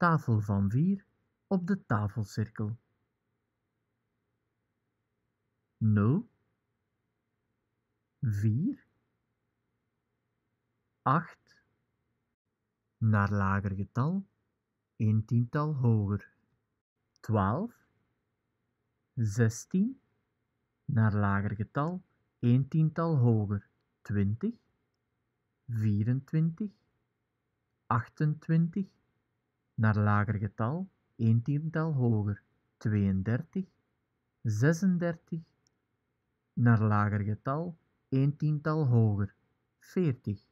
tafel van vier op de tafelcirkel. 0 4 8 naar lager getal, een tiental hoger. 12 16 naar lager getal, een tiental hoger. 20 24 28 naar lager getal, 1 tiental hoger, 32, 36, naar lager getal, 1 tiental hoger, 40.